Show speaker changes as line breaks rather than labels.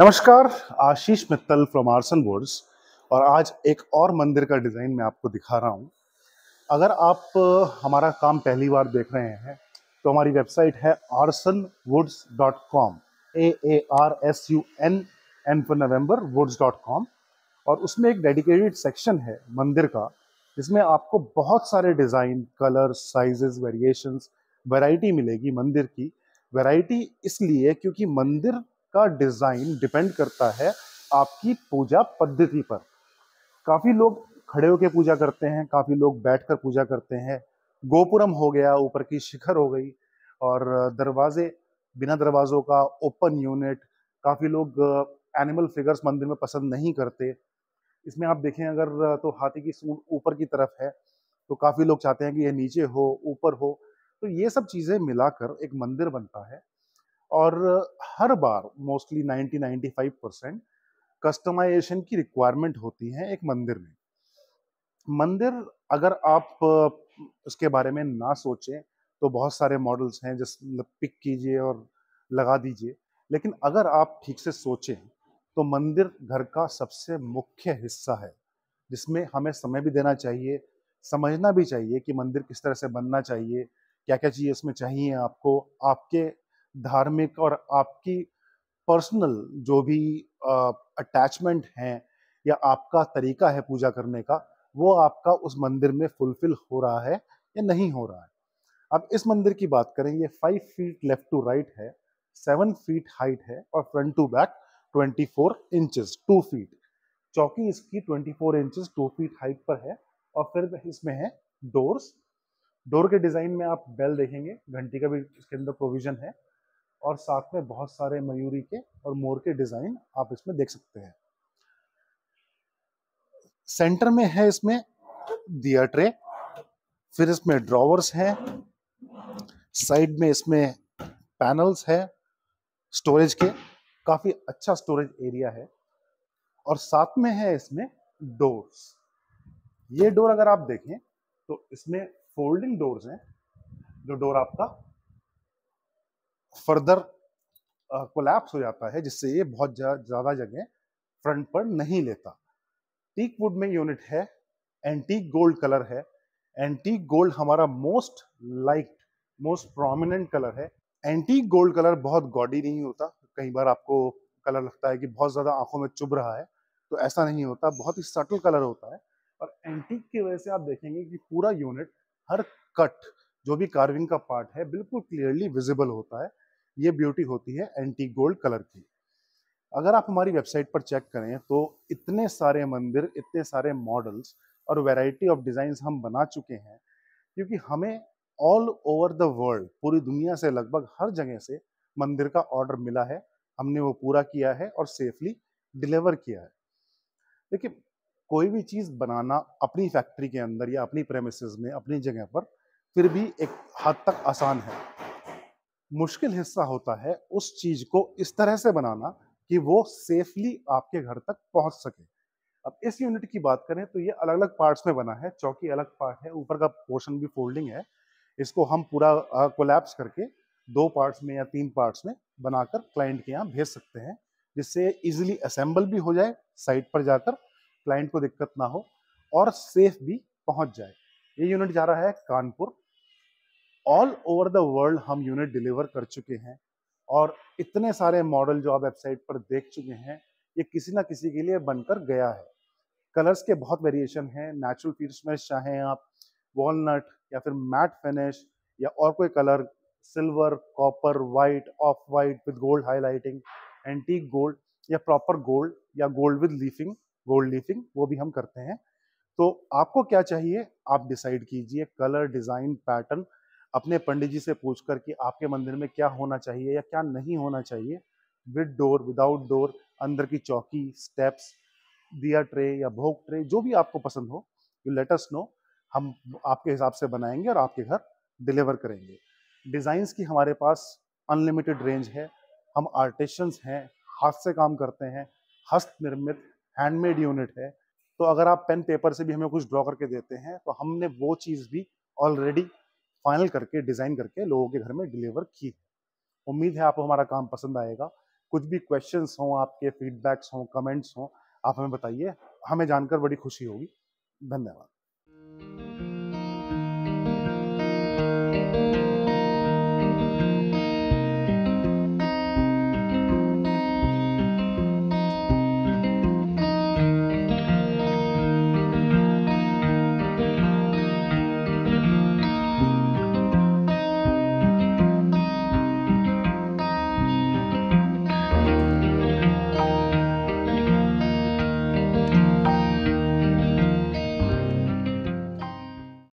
नमस्कार Ashish Mittal from Aarsun boards और आज एक और मंदिर का डिज़ाइन मैं आपको दिखा रहा हूँ अगर आप हमारा काम पहली बार देख रहे हैं तो हमारी वेबसाइट है Aarsun woods dot com A A R S U N N for November woods dot com और उसमें एक डेडिकेटेड सेक्शन है मंदिर का जिसमें आपको बहुत सारे design colour sizes variations variety मिलेगी मंदिर की वैरायटी इसलिए क्योंकि मंदिर का डिज़ाइन डिपेंड करता है आपकी पूजा पद्धति पर काफ़ी लोग खड़े होकर पूजा करते हैं काफ़ी लोग बैठकर पूजा करते हैं गोपुरम हो गया ऊपर की शिखर हो गई और दरवाजे बिना दरवाज़ों का ओपन यूनिट काफ़ी लोग एनिमल फिगर्स मंदिर में पसंद नहीं करते इसमें आप देखें अगर तो हाथी की सूंड ऊपर की तरफ है तो काफ़ी लोग चाहते हैं कि ये नीचे हो ऊपर हो तो ये सब चीज़ें मिलाकर एक मंदिर बनता है और हर बार मोस्टली 90 95 परसेंट कस्टमाइजेशन की रिक्वायरमेंट होती है एक मंदिर में मंदिर अगर आप उसके बारे में ना सोचें तो बहुत सारे मॉडल्स हैं जिस पिक कीजिए और लगा दीजिए लेकिन अगर आप ठीक से सोचें तो मंदिर घर का सबसे मुख्य हिस्सा है जिसमें हमें समय भी देना चाहिए समझना भी चाहिए कि मंदिर किस तरह से बनना चाहिए क्या क्या चीज़ें इसमें चाहिए आपको आपके धार्मिक और आपकी पर्सनल जो भी अटैचमेंट है या आपका तरीका है पूजा करने का वो आपका उस मंदिर में फुलफिल हो रहा है या नहीं हो रहा है अब इस मंदिर की बात करें ये five feet left to right है सेवन फीट हाइट है और front to back twenty four inches two feet चौकी इसकी twenty four inches two feet height पर है और फिर इसमें है डोर्स डोर के डिज़ाइन में आप बेल देखेंगे घंटी का भी इसके अंदर प्रोविजन है और साथ में बहुत सारे मयूरी के और मोर के डिज़ाइन आप इसमें देख सकते हैं सेंटर में है इसमें दिया ट्रे फिर इसमें ड्रॉवर्स है साइड में इसमें पैनल्स है स्टोरेज के काफ़ी अच्छा स्टोरेज एरिया है और साथ में है इसमें डोर्स ये डोर अगर आप देखें तो इसमें फोल्डिंग डोर्स हैं जो डोर आपका फर्दर कोलैप्स uh, हो जाता है जिससे ये बहुत ज़्यादा जगह फ्रंट पर नहीं लेता टीक वुड में यूनिट है एंटीक गोल्ड कलर है एंटीक गोल्ड हमारा most liked most prominent colour है एंटीक गोल्ड कलर बहुत गॉडी नहीं होता कई बार आपको कलर लगता है कि बहुत ज़्यादा आंखों में चुभ रहा है तो ऐसा नहीं होता बहुत ही सटल कलर होता है और एंटीक की वजह से आप देखेंगे कि पूरा यूनिट हर कट जो भी कार्विंग का पार्ट है बिल्कुल क्लियरली विजिबल होता है ये ब्यूटी होती है एंटी गोल्ड कलर की अगर आप हमारी वेबसाइट पर चेक करें तो इतने सारे मंदिर इतने सारे मॉडल्स और वैरायटी ऑफ डिज़ाइंस हम बना चुके हैं क्योंकि हमें ऑल ओवर द वर्ल्ड पूरी दुनिया से लगभग हर जगह से मंदिर का ऑर्डर मिला है हमने वो पूरा किया है और सेफली डिलीवर किया है देखिए कोई भी चीज़ बनाना अपनी फैक्ट्री के अंदर या अपनी प्रेमिस में अपनी जगह पर फिर भी एक हद तक आसान है मुश्किल हिस्सा होता है उस चीज को इस तरह से बनाना कि वो सेफली आपके घर तक पहुंच सके अब इस यूनिट की बात करें तो ये अलग अलग पार्ट्स में बना है चौकी अलग पार्ट है ऊपर का पोर्शन भी फोल्डिंग है इसको हम पूरा कोलैप्स करके दो पार्ट्स में या तीन पार्ट्स में बनाकर क्लाइंट के यहाँ भेज सकते हैं जिससे इजिली असेंबल भी हो जाए साइट पर जाकर क्लाइंट को दिक्कत ना हो और सेफ भी पहुंच जाए ये यूनिट जा रहा है Kanpur all over the world हम यूनिट डिलीवर कर चुके हैं और इतने सारे मॉडल जो आप वेबसाइट पर देख चुके हैं ये किसी ना किसी के लिए बनकर गया है कलर्स के बहुत वेरिएशन हैं नेचुरल फीड्स में चाहें आप वॉलनट या फिर मैट फिनिश या और कोई colour silver copper white off white with gold highlighting antique gold या प्रॉपर गोल्ड या gold with leafing gold leafing वो भी हम करते हैं तो आपको क्या चाहिए आप डिसाइड कीजिए कलर डिज़ाइन पैटर्न अपने पंडित जी से पूछ कर कि आपके मंदिर में क्या होना चाहिए या क्या नहीं होना चाहिए विद डोर विदाउट डोर अंदर की चौकी स्टेप्स दिया ट्रे या भोग ट्रे जो भी आपको पसंद हो यू लेट अस नो हम आपके हिसाब से बनाएंगे और आपके घर डिलीवर करेंगे डिज़ाइंस की हमारे पास अनलिमिटेड रेंज है हम आर्टिशंस हैं हाथ से काम करते हैं हस्त निर्मित हैंडमेड यूनिट है तो अगर आप पेन पेपर से भी हमें कुछ ड्रॉ करके देते हैं तो हमने वो चीज़ भी ऑलरेडी फाइनल करके डिज़ाइन करके लोगों के घर में डिलीवर की है उम्मीद है आपको हमारा काम पसंद आएगा कुछ भी क्वेश्चन हों आपके फीडबैक्स हों कमेंट्स हों आप हमें बताइए हमें जानकर बड़ी खुशी होगी धन्यवाद